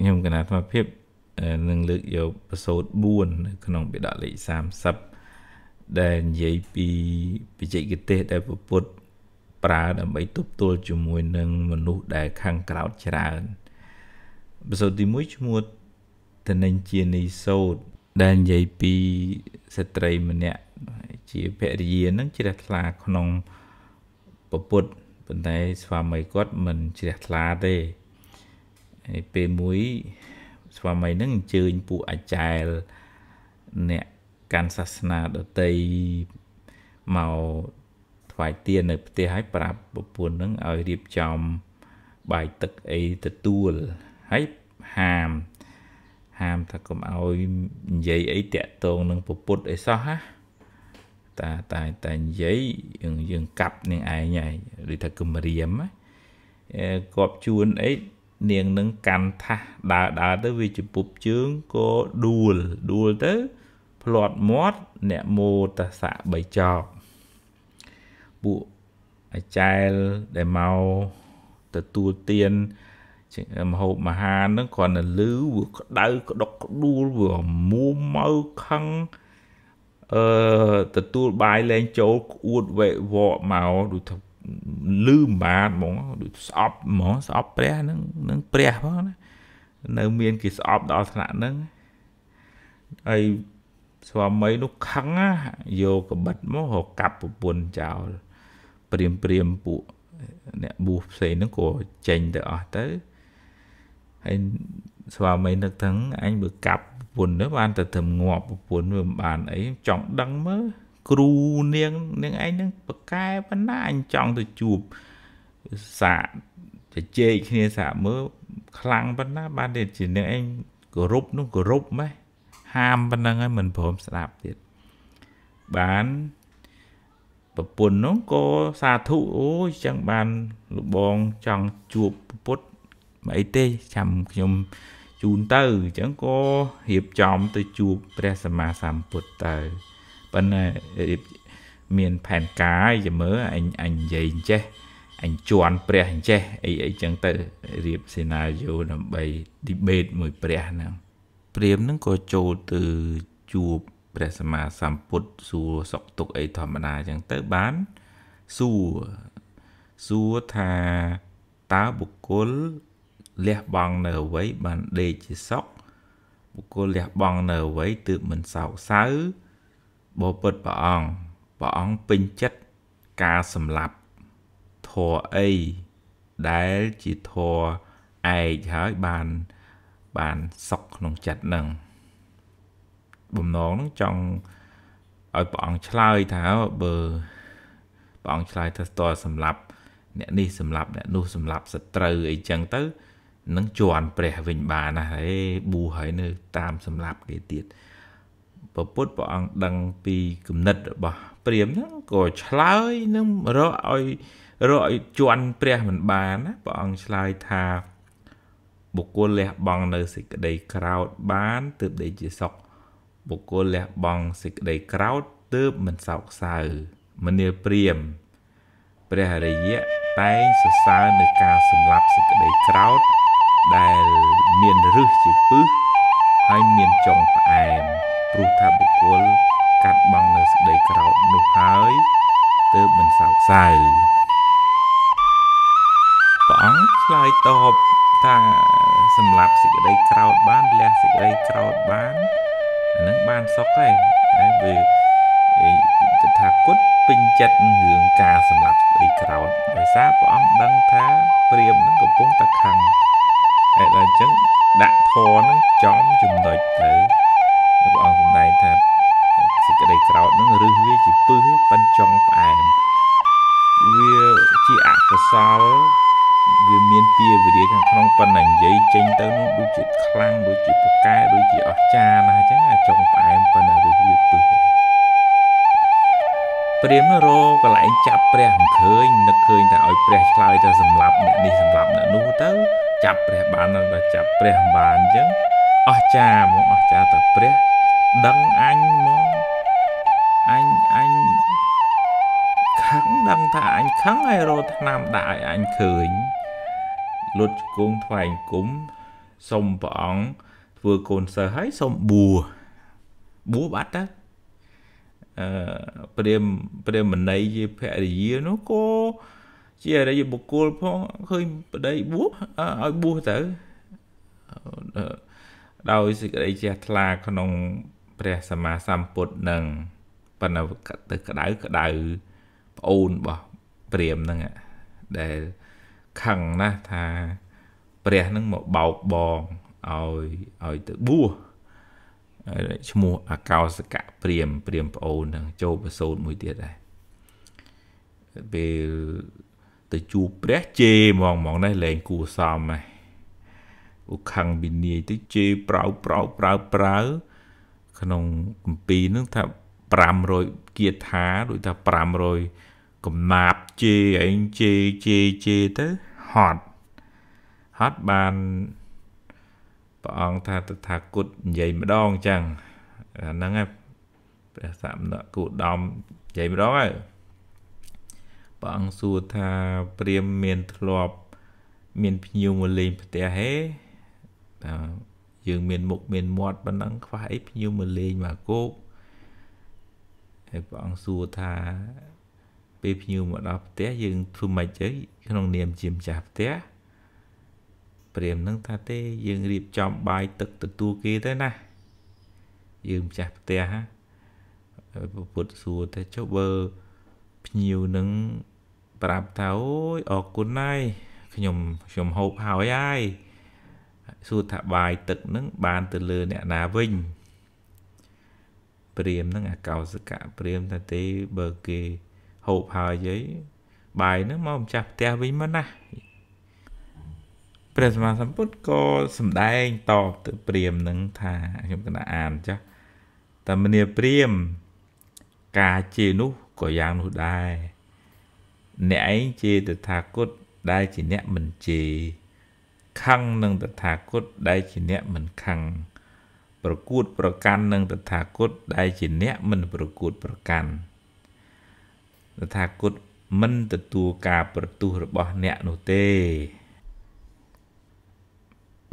ខ្ញុំកណាធម្មភាពនឹងលើកយកបសូត4នៅក្នុងបិដកលេខ30ដែលនិយាយពីបច្ចេកទេសដែលពពុទ្ធប្រើដើម្បីទប់ទល់ជាមួយនឹងមនុស្សដែលខាងក្រោតច្រើនបសូតទី1ឈ្មោះតនិញជានីសោតដែលនិយាយពីស្ត្រីម្នាក់ជាភរិយានឹងជ្រះថ្លាក្នុងពពុទ្ធប៉ុន្តែស្វាមីគាត់មិនជ្រះថ្លាទេហើយពេលមួយស្វាមីនឹងអញ្ជើញពួកអាចារ្យអ្នកកាន់សាសនាដតីមកថ្វាយទាននៅផ្ទះហើយប្រាប់ប្រពន្ធនឹងឲ្យរៀបចំបាយទឹកអីទទួលហើយហាមហាមថាកុំឲ្យនិយាយអីតាក់ទងនឹងពពុតអីសោះណាតែតែតែនិយាយយើងយើងកាប់នឹងឯងហើយដូចថាគំរាមគាត់ជួនអីនាងនឹងកាន់ថាសដើរដើរទៅវាជពុបជើងក៏ដួលដួលទៅភ្លាត់មាត់អ្នកមោតសៈបីចោកពួកអាចែលដែលមកទទួលទានជាមហូបមហានឹងគ្រាន់តែលឺវាក្តៅក្តុកក្ដួលវាមួម៉ៅខឹងអឺទទួលបាយលែងចូលក្អួតវេវកមកដូចថាលឺបាទហ្មងដូចស្អប់ហ្មងស្អប់ព្រះហ្នឹងនឹងព្រះផងណានៅមានគេស្អប់ដល់ថ្នាក់ហ្នឹងហើយស្វាមីនោះខឹងណាយកកបិតមករកកាប់ប្រពន្ធចោលព្រាមព្រាមពួកអ្នកបួសផ្សេងហ្នឹងក៏ចេញទៅអស់ទៅហើយស្វាមីនឹកថឹងអញបើកាប់ប្រពន្ធទៅបានតែត្រឹមងាប់ប្រពន្ធវាមិនបានអីចង់ដឹងមើលគ្រូនាងនាងឯងនឹងប្រកែប៉ុណ្ណាអញចង់ទៅជួបសាជជែកគ្នាសាមើលខ្លាំងប៉ុណ្ណាបានទេជានាងឯងគោរពនោះគោរពម៉េះហាមប៉ុណ្ណឹងហើយមិនព្រមស្ដាប់ទៀតបានប្រពន្ធនោះក៏សាធុអូយចឹងបានលបងចង់ជួបពុទ្ធមកអីទេចាំខ្ញុំជូនទៅអញ្ចឹងក៏រៀបចំ ទៅជួបព្រះសម្មាសម្ពុទ្ធទៅប៉ុន្តែរៀបមានផែនការយមើអញអញនិយាយអញ្ចេះ អញជន់ព្រះអញ្ចេះអីអីចឹងទៅរៀបសេណាយោដើម្បី debate មួយ ព្រះហ្នឹងព្រាមហ្នឹងក៏ចូលទៅជួបព្រះសម្មាសម្ពុទ្ធសួរសុខទុក្ខអីធម្មតាចឹងទៅបាន សួរសួរថាតើបុគ្គលលះបង់នៅអ្វីបានដេកជាសុខបុគ្គលលះបង់នៅអ្វីទើបមិនសោកសៅបបពុតព្រះអង្គព្រះអង្គពេញចិត្តការសម្លាប់ធរអីដែលជាធរឯកហើយបាន បានសុខក្នុងចិត្តនឹង បំណងនឹងចង់ឲ្យព្រះអង្គឆ្លើយថាបើព្រះអង្គឆ្លើយថាតើសម្រាប់អ្នកនេះសម្រាប់អ្នកនោះសម្រាប់សត្រូវអីចឹងទៅនឹងជន់ព្រះវិញបានណាហេប៊ូហើយនៅតាមសម្រាប់គេទៀតអព្រះពុទ្ធព្រះអង្គដឹងពីគំនិតរបស់ព្រាមហ្នឹងក៏ឆ្លើយនឹងរកឲ្យរកឲ្យជន់ព្រះមិនបានណាព្រះអង្គឆ្លើយថាបុគ្គលលះបង់នៅសេចក្តីក្រោតបានទើបដេកជាសុខបុគ្គលលះបង់សេចក្តីក្រោតទើបមិនសោកសៅមនាព្រាមព្រះរិយៈតែងសរសើរនឹងការសម្លាប់សេចក្តីក្រោតដែលមានឫសជាពឹសហើយមានចុងផ្អែមព្រោះថាបុគ្គលកាត់បងនៅសេចក្តីក្រោធនោះហើយទើបមិនសោកសៅព្រះអង្គឆ្លើយតបថាសម្រាប់សេចក្តីក្រោធបានលះសេចក្តីក្រោធបានអានឹងបានសុខហើយហើយវាទៅថាគុតពេញចិត្តនឹងរឿងការសម្រាប់សេចក្តីក្រោធដោយសារព្រះអង្គដឹងថាព្រាមនឹងកំពុងតែខឹងហើយដល់អញ្ចឹងដាក់ធរនឹងចំចំណុចទៅឬវាជាពឹសប៉ិនចង់ផ្អែមវាជាអកុសលវាមានពៀវរាខាងក្នុងប៉ុន្តែនិយាយចេញទៅនោះដូចជាខ្លាំងដូចជាប្រកែដូចជាអស្ចារ្យណាស់អញ្ចឹងអាចង់ផ្អែមប៉ុន្តែឬវាពឹសព្រាមរកន្លែងចាប់ព្រះមិនឃើញនឹកឃើញតែឲ្យព្រះឆ្លើយទៅសម្លាប់អ្នកនេះសម្លាប់អ្នកនោះទៅចាប់ព្រះបានដល់ចាប់ព្រះបានអញ្ចឹងអស្ចារ្យហ្មងអស្ចារ្យតែព្រះដឹងអញហ្មងអញអញខឹងដឹងថាអញខឹងហើយរោឆ្នាំដាក់ឲ្យអញឃើញលុតគង់ថ្វាយគុំសុំព្រះអង្គធ្វើកូនសិស្សឲ្យសុំបួបួបាត់ទៅអឺព្រាមព្រាមណីជាភរិយានោះក៏ជារិយបុគ្គលផងឃើញប្តីបួឲ្យបួទៅដោយសេចក្តីជ្រះថ្លាក្នុង ព្រះសម្មាសម្ពុទ្ធនឹងប៉ុន្តែទៅក្តៅក្តៅប្អូនរបស់ព្រាមហ្នឹងដែលខឹងណាស់ថា ព្រះហ្នឹងមកបោកបងឲ្យឲ្យទៅបួសឈ្មោះអកោសកៈព្រាមព្រាមប្អូនហ្នឹងចូលប្រសូតមួយទៀតដែរពេលទៅជួបព្រះជេហ្មងហ្មងនេះលែងគួសមហ៎ឧខੰងវិនាយទៅជេរប្រៅប្រៅប្រៅប្រៅក្នុងគម្ពីរនឹងថា500គាថាដូចថា500កំណាប់ជេអីជេជេជេទៅហត់ហត់បានព្រះអង្គថាតថាគតនិយាយម្ដងអញ្ចឹងអាហ្នឹងឯងព្រះសម្ណគូដំនិយាយម្ដងហើយព្រះអង្គសួរថាព្រាមមានធ្លាប់ មានភ្ញៀវមកលេងផ្ទះហេយើងមានមុខមានមាត់ប៉ុណ្ណឹងខ្វះអីភ្ញៀវមកលេងមកគោកហើយព្រះអង្គសួរថាពេលភ្ញៀវមកដល់ផ្ទះយើងធ្វើម៉េចទៅក្នុងនាមជាម្ចាស់ផ្ទះព្រាមនឹងថាទេ យើងរៀបចំបាយទឹកទទួលគេទៅណា យើងម្ចាស់ផ្ទះព្រះពុទ្ធសួរថាចុះបើភ្ញៀវនឹងប្រាប់ថាអូយអរគុណណាស់ខ្ញុំខ្ញុំហូបហើយហើយសួរថាបាយទឹកនឹង បានទៅលើអ្នកណាវិញព្រាមហ្នឹងអាកោសកៈព្រាមថាទេបើគេហូបហើយយីបាយហ្នឹងមកម្ចាស់ផ្ទះវិញមកណាព្រះសម្មាសម្ពុទ្ធក៏សម្ដែងតបទៅព្រាមហ្នឹងថាខ្ញុំគណៈអានចាស់តែមនីព្រាមការជេរនោះក៏យ៉ាងនោះដែរអ្នកឯងជេរតថាគតដែលជាអ្នកមិនជេរខੰងនឹងតថាគតដែលជាអ្នកមិនខੰងប្រកួតប្រកាន់នឹងតថាគតដែលជាអ្នក មិន ប្រកួតប្រកាន់តថាគតមិនទទួលការប្រទូសរបស់អ្នកនោះទេ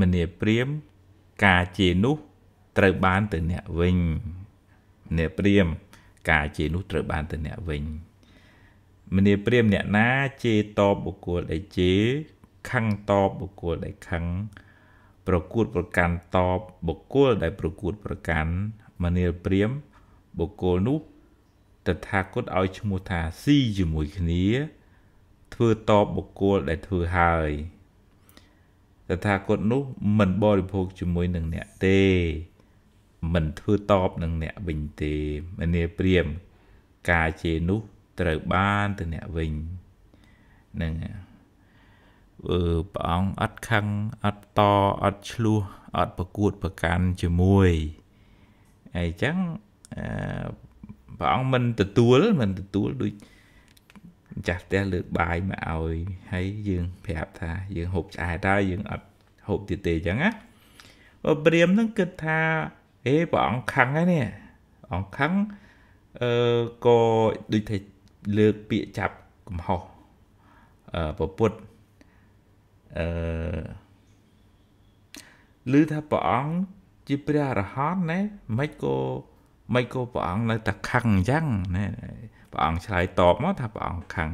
មនីព្រាមការជានោះត្រូវបានទៅអ្នកវិញមនីព្រាមការជានោះត្រូវបានទៅអ្នកវិញមនីព្រាមអ្នកណាជេតបបុគ្គលដែលជេខឹងតបបុគ្គលដែលខឹងប្រកួតប្រកាន់តបបុគ្គលដែលប្រកួតប្រកាន់មនាលព្រាមបុគ្គលនោះតថាគតឲ្យឈ្មោះថាស៊ីជាមួយគ្នា ធ្វើតបបុគ្គលដែលធ្វើហើយតថាគតនោះមិនបរិភោគជាមួយនឹងអ្នកទេ មិនធ្វើតបនឹងអ្នកវិញទេមនាលព្រាមការជេរនោះត្រូវបានទៅអ្នកវិញហ្នឹងហើយព្រះអង្គអត់ខឹងអត់តអត់ឆ្លោះអត់ប្រកួតប្រកាន់ជាមួយអីចឹងព្រះអង្គមិនទទួល មិនទទួលដូចចាស់ផ្ទះលើកបាយមកឲ្យ ហើយយើងប្រាប់ថា យើងហូបឆ្អែតហើយយើងអត់ហូបទៀតទេចឹងណាបើព្រាមនឹងគិតថាអេព្រះអង្គខឹងហើយនេះអង្គខឹងអឺក៏ដូចថាលើកពាក្យចាប់កំហុសអឺពុទ្ធអឺឮថាព្រះអង្គជាព្រះអរហន្តណាមិនក៏មិនក៏ព្រះអង្គនៅតែខឹងអញ្ចឹងណាព្រះអង្គឆ្លើយតបមក ថាព្រះអង្គខឹង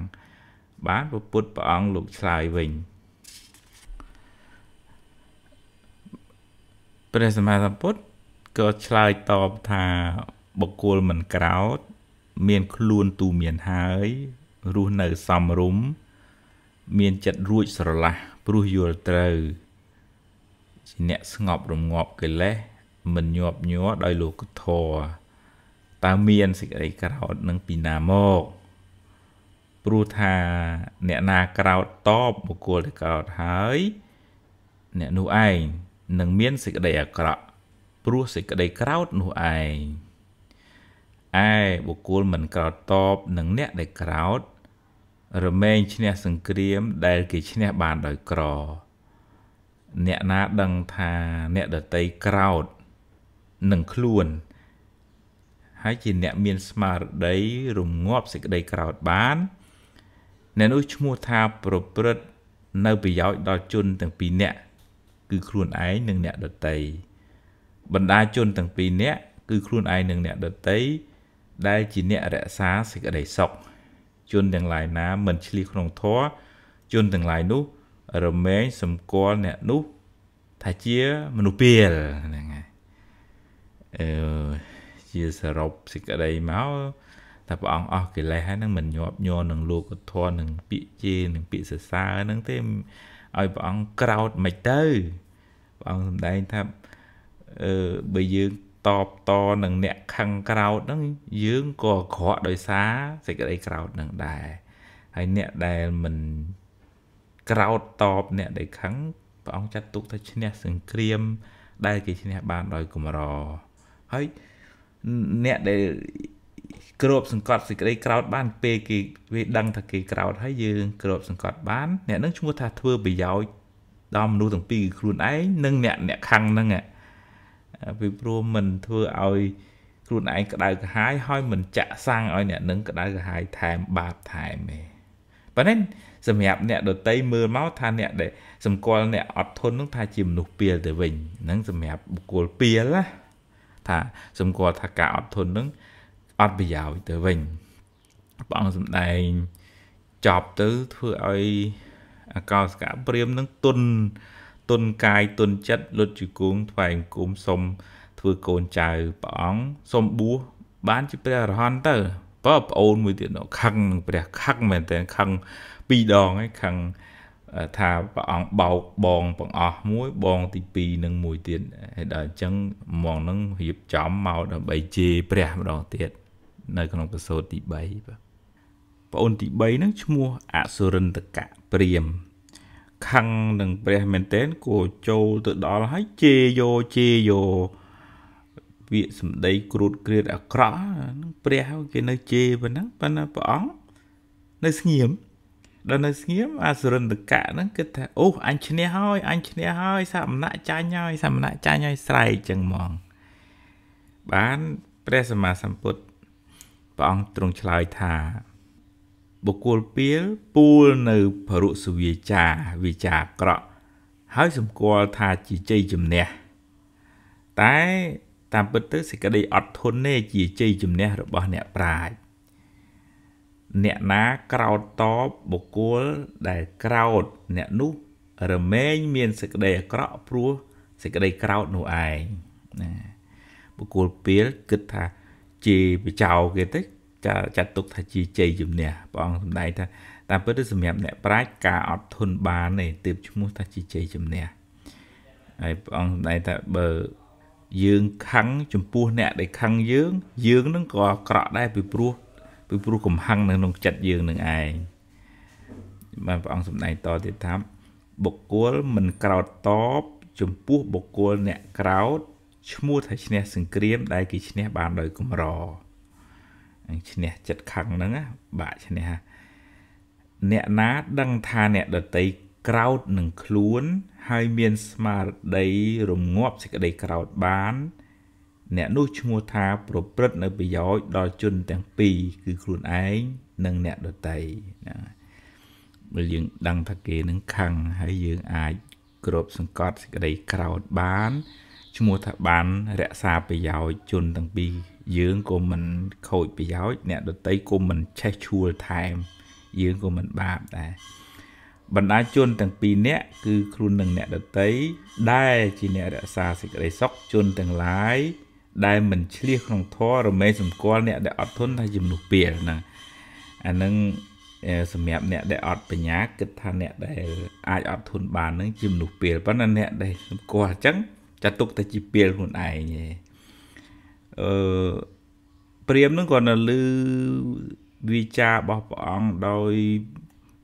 បានពពុទ្ធព្រះអង្គលោកឆ្លើយវិញព្រះសម្មាសម្ពុទ្ធក៏ឆ្លើយតបថា បុគ្គលមិនក្រោត មាន ខ្លួនទូមានហើយរស់នៅសំរុំមានចិត្តរួចស្រឡះព្រោះយល់ត្រូវជាអ្នកស្ងប់រងាប់កិលេសមិនញាប់ញ័រដោយលោកធរតើមានសេចក្តីក្រោធនឹងពីណាមកព្រោះថាអ្នកណាក្រោធតបបុគ្គលដែលក្រោធហើយអ្នកនោះឯងនឹងមានសេចក្តីអាក្រក់ព្រោះសេចក្តីក្រោធនោះឯងឯបុគ្គលមិនក្រោធតបនឹងអ្នកដែលក្រោធរមែងឈ្នះសង្គ្រាមដែលគេឈ្នះបានដោយក្រ អ្នកណាដឹងថាអ្នកដតីក្រោតនឹងខ្លួន ហើយជាអ្នកមានស្មារតីរងាប់សេចក្តីក្រោតបានអ្នកនោះឈ្មោះថាប្រព្រឹត្តនៅប្រយោជន៍ដល់ជនទាំងពីរនាក់គឺខ្លួនឯងនិងអ្នកដតីបណ្ដាជនទាំងពីរនាក់គឺខ្លួនឯងនិងអ្នកដតីដែលជាអ្នករក្សាសេចក្តីសុខ។ជនទាំងឡាយណាមិនឆ្លៀសក្នុងធម៌ជនទាំងឡាយនោះរមែងសម្គាល់អ្នកនោះថាជាមនុស្សពាលហ្នឹងហើយអឺជាសរុបសេចក្តីមកថាព្រះអង្គអស់កិលេសហើយហ្នឹងមិនញាប់ញ័រនឹងលោកធម៌នឹងពាក្យជេរនឹងពាក្យសរសើរហ្នឹងទេឲ្យព្រះអង្គក្រោតមិនទៅព្រះអង្គសម្ដែងថាអឺបើយើងតបតនឹងអ្នកខឹងក្រោតហ្នឹងយើងក៏អក្រក់ដោយសារសេចក្តីក្រោតនឹងដែរហើយអ្នកដែលមិនក្រោតតបអ្នកដែលខឹងព្រះអង្គចាត់ទុកថាឈ្នះសង្គ្រាម ដែលគេឈ្នះបានដោយកម្រហើយអ្នកដែលគ្របសង្កត់សេចក្តីក្រោតបានពេលគេវាដឹងថាគេក្រោតហើយយើងគ្របសង្កត់បានអ្នកនឹងឈ្មោះថាធ្វើប្រយោជន៍ដល់មនុស្សទាំងពីរគឺខ្លួនឯងនិងអ្នកអ្នកខឹងហ្នឹងឯងពីព្រោះมันធ្វើឲ្យខ្លួនឯងក្តៅក្រហាយហើយមិនចាក់សាំងឲ្យអ្នកនឹងក្តៅក្រហាយថែមបាបថែមទេប៉ុន្តែសម្រាប់អ្នកដតីមើលមកថាអ្នកដែលសម្គាល់អ្នកអត់ធន់នឹងថាជាមនុស្សពៀលទៅវិញហ្នឹងសម្រាប់បុគ្គលពៀលណាថាសម្គាល់ថាការអត់ធន់នឹងអត់ប្រយោជន៍ទៅវិញព្រះអង្គសម្ដែងចប់ទៅធ្វើឲ្យអកោសកៈព្រាមនឹងទុនទុនកាយទុនចិត្តលុតជគងថ្វាយអង្គមសុំធ្វើកូនចៅព្រះអង្គសុំបួសបានជាព្រះអរហន្តទៅបើប្អូនមួយទៀតនោះខឹងនឹងព្រះខឹងមែនតើខឹងពីរដងហើយខឹងថាព្រះអង្គបោកបងបងអស់មួយ បងទី2និងមួយទៀតហើយដល់អញ្ចឹងហ្មងនឹងរៀបចំមកដើម្បីជេរព្រះម្ដងទៀតនៅក្នុងប្រសូតទី3បងប្អូនទី3ហ្នឹងឈ្មោះអសុរិន្ទកៈព្រាមខឹងនឹងព្រះមែនទែនគួរចូលទៅដល់ហើយជេរយោជេរយោពាក្យសម្ដីគ្រូតគ្រៀតអាក្រក់ហ្នឹងព្រះគេនៅជេរប៉ុណ្ណឹងប៉ុន្តែព្រះអង្គនៅស្ងៀមដល់នៅស្ងៀមអាសរិន្ទកៈហ្នឹងគិតថាអូអញឈ្នះហើយអញឈ្នះហើយសាមណៈចាញ់ហើយសាមណៈចាញ់ហើយស្រែកចឹងហ្មង បានព្រះសម្មាសម្ពុទ្ធព្រះអង្គទ្រង់ឆ្លើយថាបុគ្គលពៀលពូលនៅភរុសវាចាវាចាអាក្រក់ហើយសម្គាល់ថាជាជ័យជំនះតែតាមពិតទៅសេចក្តីអត់ធន់ទេជាជ័យជំនះរបស់អ្នកប្រាជ្ញអ្នកណាក្រោតតបបុគ្គលដែលក្រោត អ្នកនោះ រមែងមានសេចក្តីអាក្រក់ព្រោះសេចក្តីក្រោតនោះឯងណាបុគ្គលពៀលគិតថាជាបចោគេទៅចាត់ទុកថាជាជ័យជំនះព្រះអង្គសម្ដែងថាតាមពិតទៅសម្រាប់អ្នកប្រាជ្ញការអត់ធន់បានទេទើបឈ្មោះថាជាជ័យជំនះហើយព្រះអង្គសម្ដែងថាបើយើងខឹងចំពោះអ្នកដែលខឹងយើង យើងនឹងក៏អាក្រក់ដែរពីព្រោះពីព្រោះកំហឹងនៅក្នុងចិត្តយើងនឹងឯងបានព្រះអង្គសម្ដែងតទៀតថាបុគ្គលមិនក្រោតតបចំពោះបុគ្គលអ្នកក្រោតឈ្មោះថាឈ្នះសង្គ្រាម ដែលគេឈ្នះបានដោយកម្រឈ្នះចិត្តខឹងហ្នឹងបាក់ឈ្នះអ្នកណាដឹងថាអ្នកដតីក្រោតនឹងខ្លួន ហើយមានស្មារតីរងាប់សេចក្តីក្រោតបាន អ្នកនោះឈ្មោះថាប្រព្រឹត្តនៅប្រយោជន៍ដល់ជនទាំងពីរគឺខ្លួនឯងនិងអ្នកដតីណាបើយើងដឹងថាគេនឹងខឹងហើយយើងអាចគ្របសង្កត់សេចក្តីក្រោតបានឈ្មោះថាបាន រក្សាប្រយោជន៍ជនទាំងពីរយើងក៏មិនខូចប្រយោជន៍អ្នកដតីក៏មិនឆេះឈួលថែមយើងក៏មិនបាបដែរបណ្ដាជនទាំងពីរនាក់គឺខ្លួននិងអ្នកដតីដែលជាអ្នករក្សាសេចក្តីសុខជនទាំងឡាយដែលមិនឆ្លៀសក្នុងធម៌រមែងសម្គាល់អ្នកដែលអត់ធន់ថាជាមនុស្សពៀលណាអានឹងសម្រាប់អ្នកដែលអត់បញ្ញាគិតថាអ្នកដែលអាចអត់ធន់បាននឹងជាមនុស្សពៀលប៉ុន្តែអ្នកដែលសម្គាល់អញ្ចឹងចាត់ទុកតែជាពៀលខ្លួនឯងឯងអឺព្រាមនឹងគាត់នៅលឺវិចាររបស់ព្រះអង្គដោយ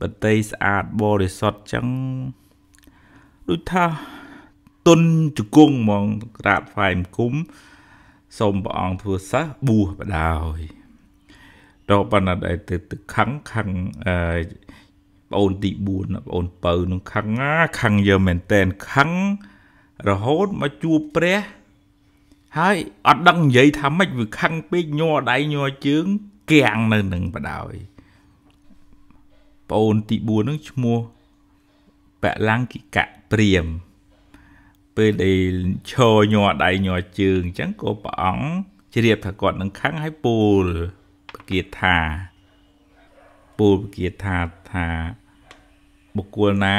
បតីស្អាតបរិសុទ្ធចឹងដូចថាទុនជង្គង់ហ្មងក្រាបថ្វាយអង្គមសូមព្រះអង្គធ្វើសះបួសបដាយតបបណ្ណដែលទៅទៅខឹងខឹងអឺប្អូនទី4ប្អូនពៅនឹងខឹងណាខឹងយើមែនតែនខឹងរហូតមកជួបព្រះហើយអត់ដឹងនិយាយថាម៉េចវាខឹងពេកញ័រដៃញ័រជើងកៀងនៅនឹងបដ ாய் ប្អូនទី4នឹងឈ្មោះបលង្គិកៈព្រាមពេលដែលឈរញ័រដៃញ័រជើងអញ្ចឹងក៏ព្រះអង្គជ្រាបថាគាត់នឹងខឹងហើយពូលពគាថាពូលពគាថាថា បុគ្គលណា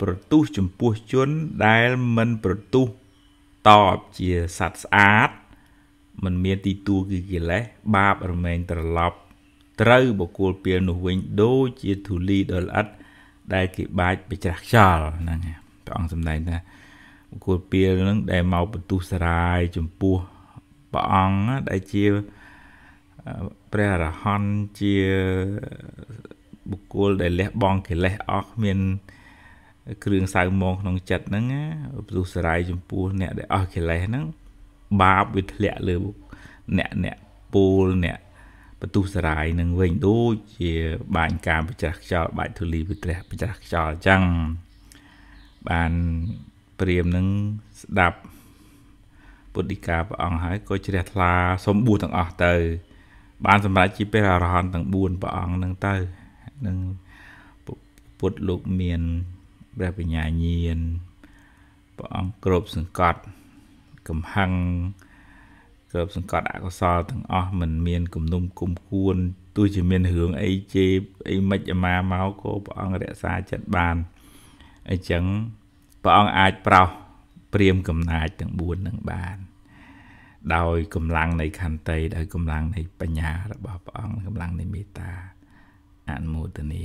ប្រទុះចំពោះជនដែលមិន ប្រទុះតបជាសត្វស្អាតមិនមានទីទួលគឺកិលេសបាបរមែងត្រឡប់ត្រូវ បុគ្គលពេលនោះវិញ ដូចជាធូលីដ៏ល្អិតដែលគេបាចបិច្រាស់ខ្យល់ហ្នឹងព្រះអង្គសម្ដែងថាបុគ្គលពេលហ្នឹងដែលមកបន្ទុះសារាយចំពោះព្រះអង្គដែលជាព្រះអរហន្តជាបុគ្គលដែលលះបង់កិលេសអស់គ្មានគ្រឿងសៅមងក្នុងចិត្តហ្នឹងណាព្រោះសរាយចំពោះអ្នកដែលអស់កិលេសហ្នឹងបាបវាធ្លាក់លើអ្នកអ្នកពូលអ្នកបន្ទុះសរាយនឹងវិញដូចជា បាញ់ការបច្រាស់ខ្យល់បាច់ធូលីបច្រាស់បច្រាស់ខ្យល់អញ្ចឹងបានព្រាមនឹងស្ដាប់ពុទ្ធិកាព្រះអង្គហើយក៏ជ្រះថ្លាសូមបួសទាំងអស់ទៅ បានសម្រេចជាព្រះអរហន្តទាំង4ព្រះអង្គនឹងទៅនឹងពុទ្ធលោកមានព្រះបញ្ញាញាណព្រះអង្គគ្រប់សង្កត់កំហឹងគ្រប់សង្កត់អកុសលទាំងអស់មិនមានគំនុំគុំគួនទោះជាមានរឿងអីជេអីមិនអាមាមកក៏ព្រះអង្គរក្សាចិត្តបានអញ្ចឹងព្រះអង្គអាចប្រោសព្រាមកំណាចទាំង4នឹងបាន ដោយកម្លាំងនៃខន្តីដោយកម្លាំងនៃបញ្ញារបស់ព្រះអង្គកម្លាំងនៃមេត្តាអនុមោទនា